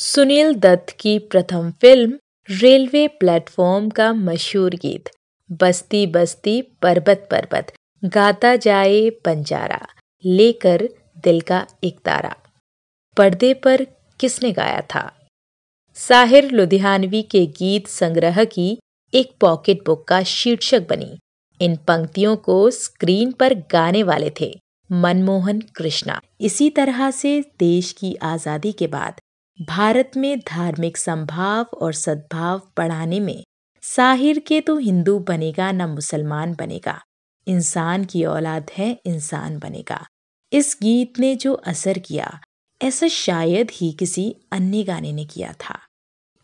सुनील दत्त की प्रथम film railway platform का मशहूर गीत बस्ती बस्ती पर्वत पर्वत गाता जाए पंजारा लेकर दिल का एक तारा पर्दे पर किसने गाया था साहिर लुधियानवी के गीत संग्रह की एक पॉकेट बुक का शीर्षक बनी इन पंक्तियों को स्क्रीन पर गाने वाले थे मनमोहन कृष्णा इसी तरह से देश की आज़ादी के बाद भारत में धार्मिक संभाव और सद्भाव बढ़ाने में साहिर के तो हिंदू बनेगा न मुसलमान बनेगा इंसान की औलाद है इंसान बनेगा इस गीत ने जो असर किया ऐसा शायद ही किसी अन्य गाने ने किया था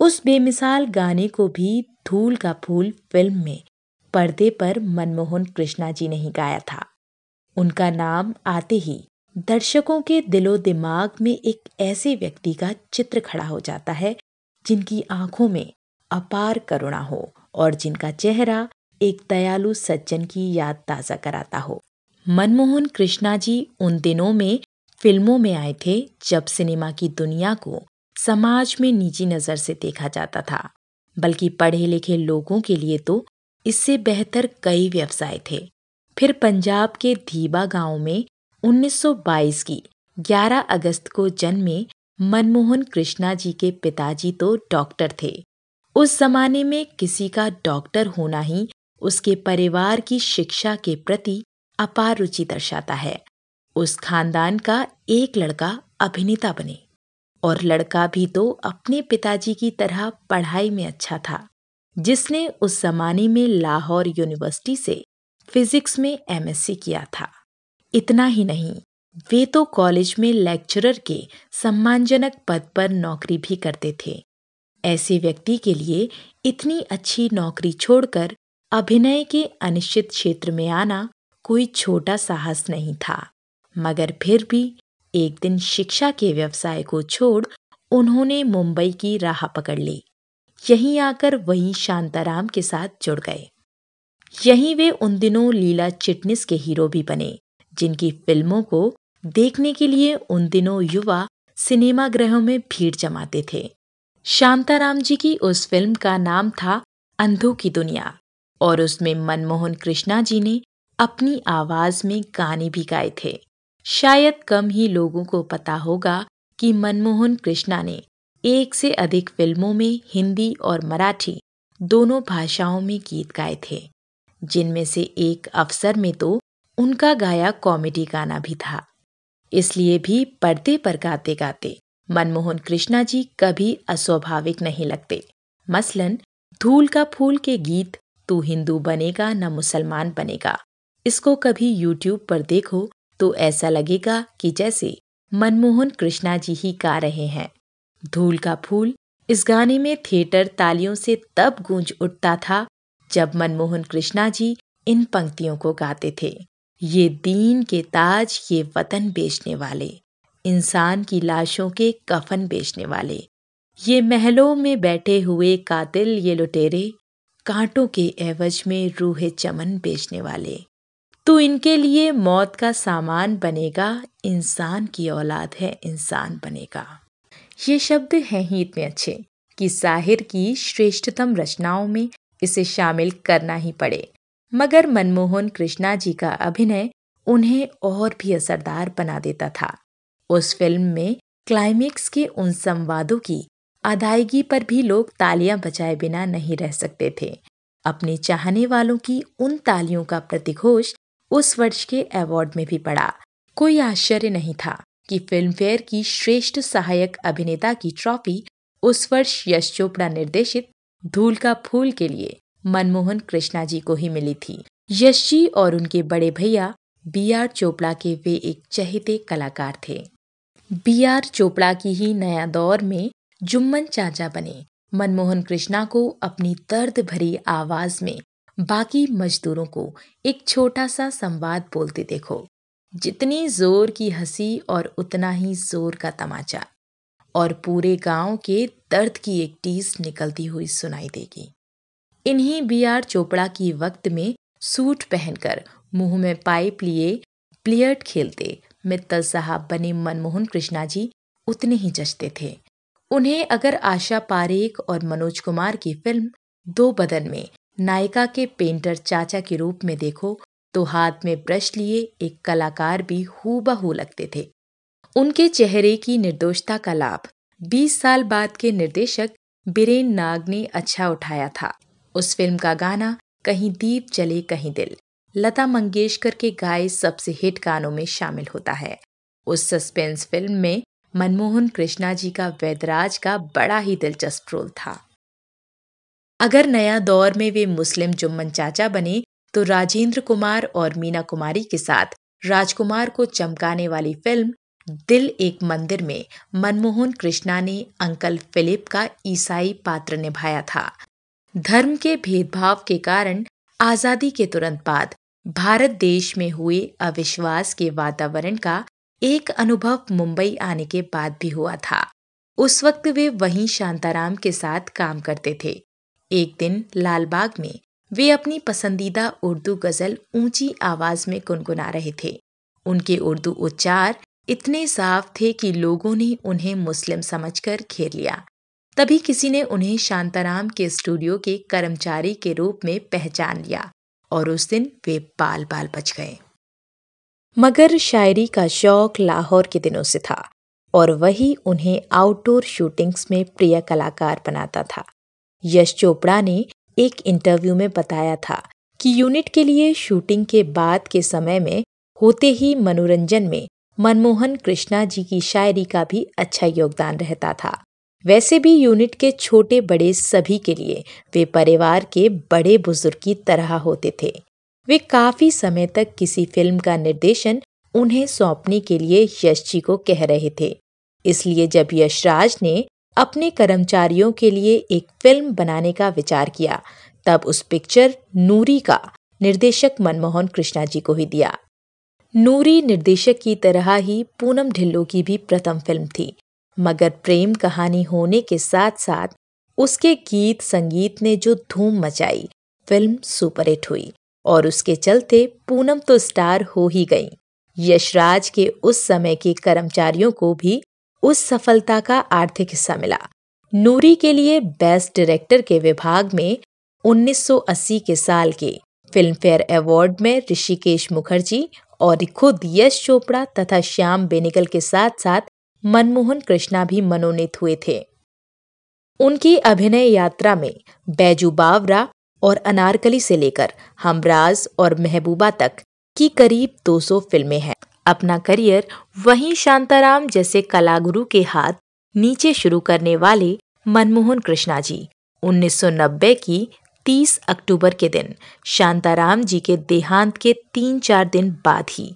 उस बेमिसाल गाने को भी धूल का फूल फिल्म में पर्दे पर मनमोहन कृष्णा जी ने ही गाया था उनका नाम आते ही दर्शकों के दिलो दिमाग में एक ऐसे व्यक्ति का चित्र खड़ा हो जाता है जिनकी आंखों में अपार करुणा हो और जिनका चेहरा एक दयालु सज्जन की याद ताज़ा कराता हो मनमोहन कृष्णा जी उन दिनों में फिल्मों में आए थे जब सिनेमा की दुनिया को समाज में निजी नज़र से देखा जाता था बल्कि पढ़े लिखे लोगों के लिए तो इससे बेहतर कई व्यवसाय थे फिर पंजाब के धीबा गांव में 1922 की 11 अगस्त को जन्मे मनमोहन कृष्णा जी के पिताजी तो डॉक्टर थे उस जमाने में किसी का डॉक्टर होना ही उसके परिवार की शिक्षा के प्रति अपार रुचि दर्शाता है उस खानदान का एक लड़का अभिनेता बने और लड़का भी तो अपने पिताजी की तरह पढ़ाई में अच्छा था जिसने उस जमाने में लाहौर यूनिवर्सिटी से फिजिक्स में एमएससी किया था इतना ही नहीं वे तो कॉलेज में लेक्चरर के सम्मानजनक पद पर नौकरी भी करते थे ऐसे व्यक्ति के लिए इतनी अच्छी नौकरी छोड़कर अभिनय के अनिश्चित क्षेत्र में आना कोई छोटा साहस नहीं था मगर फिर भी एक दिन शिक्षा के व्यवसाय को छोड़ उन्होंने मुंबई की राह पकड़ ली यहीं आकर वहीं शांताराम के साथ जुड़ गए यहीं वे उन दिनों लीला चिटनिस के हीरो भी बने जिनकी फिल्मों को देखने के लिए उन दिनों युवा सिनेमागृहों में भीड़ जमाते थे शांताराम जी की उस फिल्म का नाम था अंधों की दुनिया और उसमें मनमोहन कृष्णा जी ने अपनी आवाज में गाने भी गाए थे शायद कम ही लोगों को पता होगा कि मनमोहन कृष्णा ने एक से अधिक फिल्मों में हिंदी और मराठी दोनों भाषाओं में गीत गाए थे जिनमें से एक अवसर में तो उनका गाया कॉमेडी गाना भी था इसलिए भी पर्दे पर गाते गाते मनमोहन कृष्णा जी कभी अस्वाभाविक नहीं लगते मसलन धूल का फूल के गीत तू हिंदू बनेगा न मुसलमान बनेगा इसको कभी यूट्यूब पर देखो तो ऐसा लगेगा कि जैसे मनमोहन कृष्णा जी ही गा रहे हैं धूल का फूल इस गाने में थिएटर तालियों से तब गूंज उठता था जब मनमोहन कृष्णा जी इन पंक्तियों को गाते थे ये दीन के ताज ये वतन बेचने वाले इंसान की लाशों के कफन बेचने वाले ये महलों में बैठे हुए कातिल ये लुटेरे कांटों के एवज में रूहे चमन बेचने वाले तो इनके लिए मौत का सामान बनेगा इंसान की औलाद है इंसान बनेगा ये शब्द हैं ही इतने अच्छे कि साहिर की श्रेष्ठतम रचनाओं में इसे शामिल करना ही पड़े मगर मनमोहन कृष्णा जी का अभिनय उन्हें और भी असरदार बना देता था उस फिल्म में क्लाइमेक्स के उन संवादों की अदायगी पर भी लोग तालियां बजाए बिना नहीं रह सकते थे अपने चाहने वालों की उन तालियों का प्रतिघोष उस वर्ष के अवार्ड में भी पड़ा कोई आश्चर्य नहीं था कि फिल्म फेयर की श्रेष्ठ सहायक अभिनेता की ट्रॉफी उस वर्ष यश चोपड़ा निर्देशित धूल का फूल के लिए मनमोहन कृष्णा जी को ही मिली थी यश जी और उनके बड़े भैया बी आर चोपड़ा के वे एक चहेते कलाकार थे बी आर चोपड़ा की ही नया दौर में जुम्मन चाचा बने मनमोहन कृष्णा को अपनी दर्द भरी आवाज में बाकी मजदूरों को एक छोटा सा संवाद बोलते देखो जितनी जोर की हंसी और उतना ही जोर का तमाचा और पूरे गांव के दर्द की एक टीस निकलती हुई सुनाई देगी इन्हीं बी आर चोपड़ा की वक्त में सूट पहनकर मुंह में पाइप लिए प्लेयर्ट खेलते मित्तल साहब बने मनमोहन कृष्णा जी उतने ही जचते थे उन्हें अगर आशा पारेख और मनोज कुमार की फिल्म दो बदन में नायिका के पेंटर चाचा के रूप में देखो तो हाथ में ब्रश लिए एक कलाकार भी हूबहू लगते थे उनके चेहरे की निर्दोषता का लाभ 20 साल बाद के निर्देशक बीरेन नाग ने अच्छा उठाया था उस फिल्म का गाना कहीं दीप जले कहीं दिल लता मंगेशकर के गाए सबसे हिट गानों में शामिल होता है उस सस्पेंस फिल्म में मनमोहन कृष्णा जी का वैदराज का बड़ा ही दिलचस्प रोल था अगर नया दौर में वे मुस्लिम जुम्मन चाचा बने तो राजेंद्र कुमार और मीना कुमारी के साथ राजकुमार को चमकाने वाली फिल्म दिल एक मंदिर में मनमोहन कृष्णा ने अंकल फिलिप का ईसाई पात्र निभाया था धर्म के भेदभाव के कारण आज़ादी के तुरंत बाद भारत देश में हुए अविश्वास के वातावरण का एक अनुभव मुंबई आने के बाद भी हुआ था उस वक्त वे वहीं शांताराम के साथ काम करते थे एक दिन लालबाग में वे अपनी पसंदीदा उर्दू गजल ऊंची आवाज में गुनगुना रहे थे उनके उर्दू उच्चार इतने साफ थे कि लोगों ने उन्हें मुस्लिम समझकर घेर लिया तभी किसी ने उन्हें शांताराम के स्टूडियो के कर्मचारी के रूप में पहचान लिया और उस दिन वे बाल बाल बच गए मगर शायरी का शौक लाहौर के दिनों से था और वही उन्हें आउटडोर शूटिंग्स में प्रिय कलाकार बनाता था यश चोपड़ा ने एक इंटरव्यू में बताया था कि यूनिट के लिए शूटिंग के बाद के समय में होते ही मनोरंजन में मनमोहन कृष्णा जी की शायरी का भी अच्छा योगदान रहता था वैसे भी यूनिट के छोटे बड़े सभी के लिए वे परिवार के बड़े बुजुर्ग की तरह होते थे वे काफी समय तक किसी फिल्म का निर्देशन उन्हें सौंपने के लिए यश जी को कह रहे थे इसलिए जब यशराज ने अपने कर्मचारियों के लिए एक फिल्म बनाने का विचार किया तब उस पिक्चर नूरी का निर्देशक मनमोहन कृष्णा जी को ही दिया नूरी निर्देशक की तरह ही पूनम ढिल्लो की भी प्रथम फिल्म थी मगर प्रेम कहानी होने के साथ साथ उसके गीत संगीत ने जो धूम मचाई फिल्म सुपरहिट हुई और उसके चलते पूनम तो स्टार हो ही गई यशराज के उस समय के कर्मचारियों को भी उस सफलता का आर्थिक हिस्सा मिला नूरी के लिए बेस्ट डायरेक्टर के विभाग में 1980 के साल के फिल्म फेयर अवार्ड में ऋषिकेश मुखर्जी और खुद यश चोपड़ा तथा श्याम बेनेगल के साथ साथ मनमोहन कृष्णा भी मनोनीत हुए थे उनकी अभिनय यात्रा में बैजू बावरा और अनारकली से लेकर हमराज और महबूबा तक की करीब 200 फिल्में हैं अपना करियर वहीं शांताराम जैसे कलागुरु के हाथ नीचे शुरू करने वाले मनमोहन कृष्णा जी 1990 की 30 अक्टूबर के दिन शांताराम जी के देहांत के तीन चार दिन बाद ही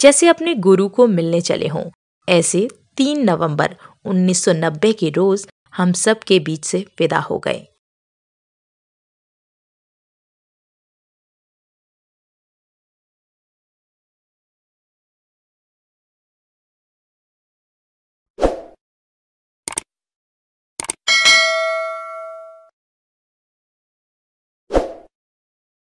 जैसे अपने गुरु को मिलने चले हों ऐसे तीन नवंबर 1990 के रोज़ हम सब के बीच से विदा हो गए